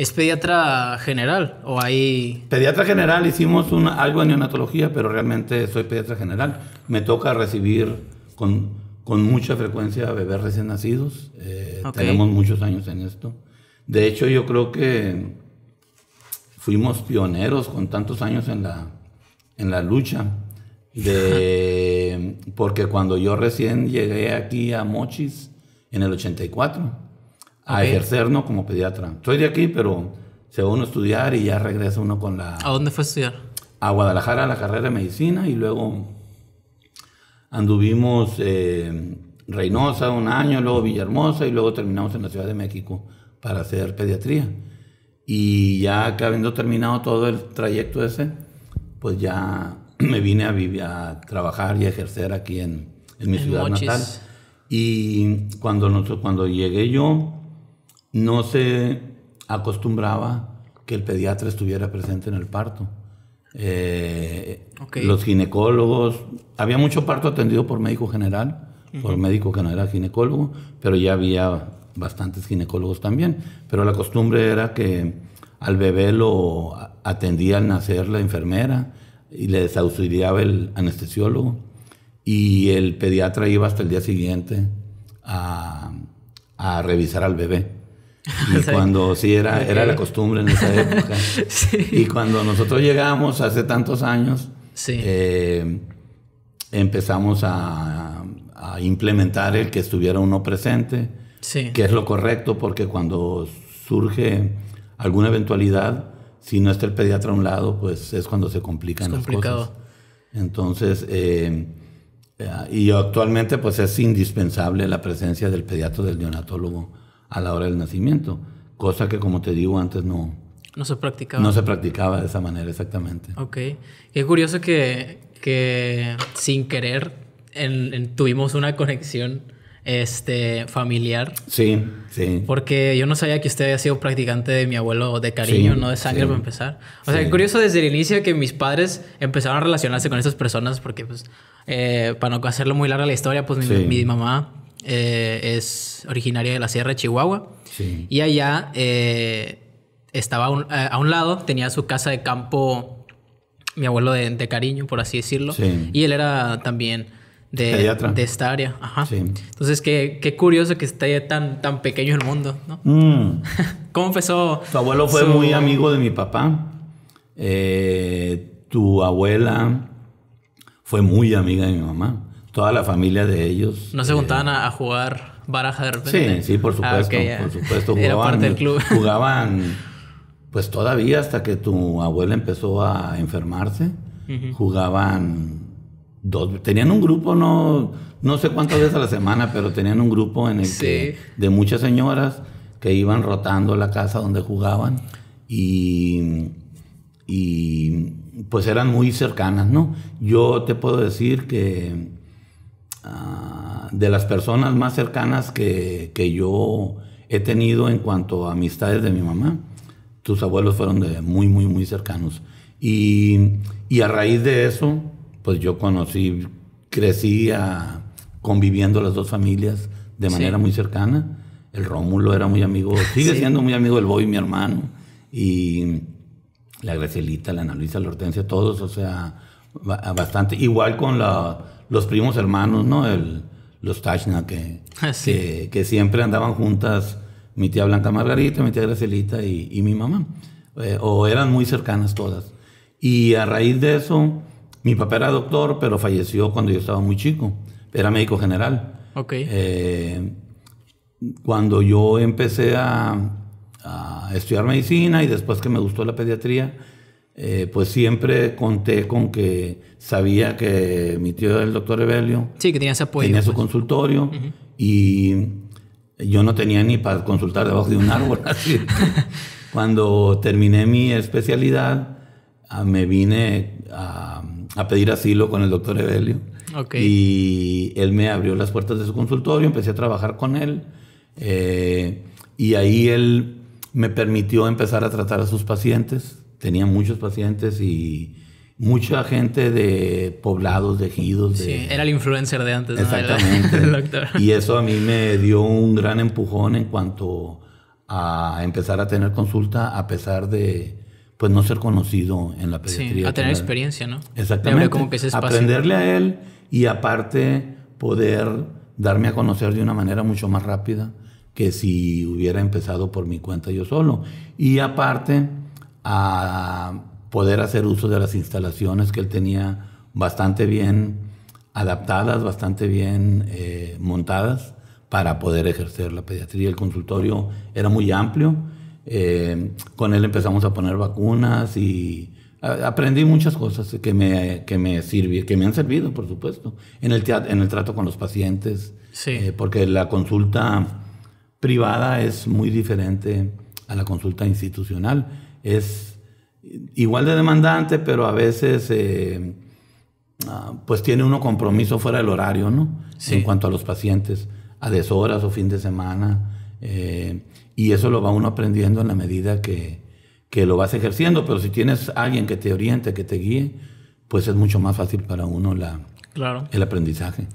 ¿Es pediatra general o hay...? Pediatra general, hicimos una, algo en neonatología, pero realmente soy pediatra general. Me toca recibir con, con mucha frecuencia a bebés recién nacidos. Eh, tenemos muchos años en esto. De hecho, yo creo que fuimos pioneros con tantos años en la, en la lucha. De, porque cuando yo recién llegué aquí a Mochis en el 84, a ejercer, ¿no? Como pediatra. Soy de aquí, pero se va uno a estudiar y ya regresa uno con la... ¿A dónde fue a estudiar? A Guadalajara, a la carrera de medicina y luego anduvimos eh, Reynosa un año, luego Villahermosa y luego terminamos en la Ciudad de México para hacer pediatría. Y ya que habiendo terminado todo el trayecto ese, pues ya me vine a, vivir, a trabajar y a ejercer aquí en, en mi ciudad natal. Y cuando, cuando llegué yo, no se acostumbraba que el pediatra estuviera presente en el parto. Eh, los ginecólogos, había mucho parto atendido por médico general, por médico que no era ginecólogo, pero ya había bastantes ginecólogos también. Pero la costumbre era que al bebé lo atendía al nacer la enfermera y le auxiliaba el anestesiólogo y el pediatra iba hasta el día siguiente a revisar al bebé. cuando sí, era, era la costumbre en esa época. Y cuando nosotros llegamos hace tantos años, eh, empezamos a, implementar el que estuviera uno presente, que es lo correcto, porque cuando surge alguna eventualidad, si no está el pediatra a un lado, pues es cuando se complican las cosas. Entonces, eh, eh, y actualmente pues es indispensable la presencia del pediatra del neonatólogo a la hora del nacimiento, cosa que como te digo antes no... No se practicaba. No se practicaba de esa manera exactamente. Ok. Qué curioso que, sin querer tuvimos una conexión este, familiar. Sí, sí. Porque yo no sabía que usted había sido practicante de mi abuelo de cariño, no de sangre para empezar. O sea, es curioso desde el inicio que mis padres empezaron a relacionarse con esas personas porque, pues, eh, para no hacerlo muy larga la historia, pues mi mamá eh, es originaria de la Sierra de Chihuahua. Y allá eh, estaba eh, a un, lado, tenía su casa de campo, mi abuelo de, cariño, por así decirlo. Y él era también de, de esta área. Entonces, qué, curioso que esté tan, tan pequeño el mundo, mm. ¿Cómo empezó? Tu abuelo fue muy amigo de mi papá. tu abuela fue muy amiga de mi mamá toda la familia de ellos. ¿No se eh, juntaban a, jugar baraja de repente? Sí, sí, por ah, supuesto. Por supuesto, jugaban. club. Jugaban, pues todavía hasta que tu abuela empezó a enfermarse, jugaban Tenían un grupo, no, no sé cuántas veces a la semana, pero tenían un grupo en el que de muchas señoras que iban rotando la casa donde jugaban y. Y pues eran muy cercanas, ¿no? Yo te puedo decir que Ah, de las personas más cercanas que, yo he tenido en cuanto a amistades de mi mamá, tus abuelos fueron muy, muy, muy cercanos. Y, a raíz de eso, pues yo conocí, crecí ah, conviviendo las dos familias de manera muy cercana. El Rómulo era muy amigo, sigue siendo muy amigo el Boy, mi hermano. Y la Gracielita, la Ana Luisa, la Hortensia, todos, o sea, bastante. Igual con la, los primos hermanos, ¿no? los Tachna, ah, que, que, siempre andaban juntas mi tía Blanca Margarita, mi tía Gracelita y, mi mamá. Eh, o eran muy cercanas todas. Y a raíz de eso, mi papá era doctor, pero falleció cuando yo estaba muy chico. Era médico general. Ok. Eh, cuando yo empecé a estudiar medicina y después que me gustó la pediatría, eh, pues siempre conté con que sabía que mi tío era el doctor Evelio sí, que tenía, apoyo, tenía su pues. consultorio y yo no tenía ni para consultar debajo de un árbol. cuando terminé mi especialidad, ah, me vine a, pedir asilo con el doctor Evelio. Y él me abrió las puertas de su consultorio, empecé a trabajar con él eh, y ahí él me permitió empezar a tratar a sus pacientes tenía muchos pacientes y mucha gente de poblados, de ejidos. era el influencer de antes. Y eso a mí me dio un gran empujón en cuanto a empezar a tener consulta a pesar de pues no ser conocido en la pediatría. Sí, a tener experiencia, ¿no? Exactamente. Como que Aprenderle a él y aparte poder darme a conocer de una manera mucho más rápida que si hubiera empezado por mi cuenta yo solo. Y aparte a poder hacer uso de las instalaciones que él tenía bastante bien adaptadas, bastante bien eh, montadas para poder ejercer la pediatría. El consultorio era muy amplio, eh, con él empezamos a poner vacunas y aprendí muchas cosas que me, que me, sirve, que me han servido, por supuesto, en el, en el trato con los pacientes, eh, porque la consulta privada es muy diferente a la consulta institucional es igual de demandante, pero a veces eh, ah, pues tiene uno compromiso fuera del horario, ¿no? En cuanto a los pacientes, a deshoras o fin de semana. Eh, y eso lo va uno aprendiendo en la medida que, lo vas ejerciendo, pero si tienes alguien que te oriente, que te guíe, pues es mucho más fácil para uno el aprendizaje.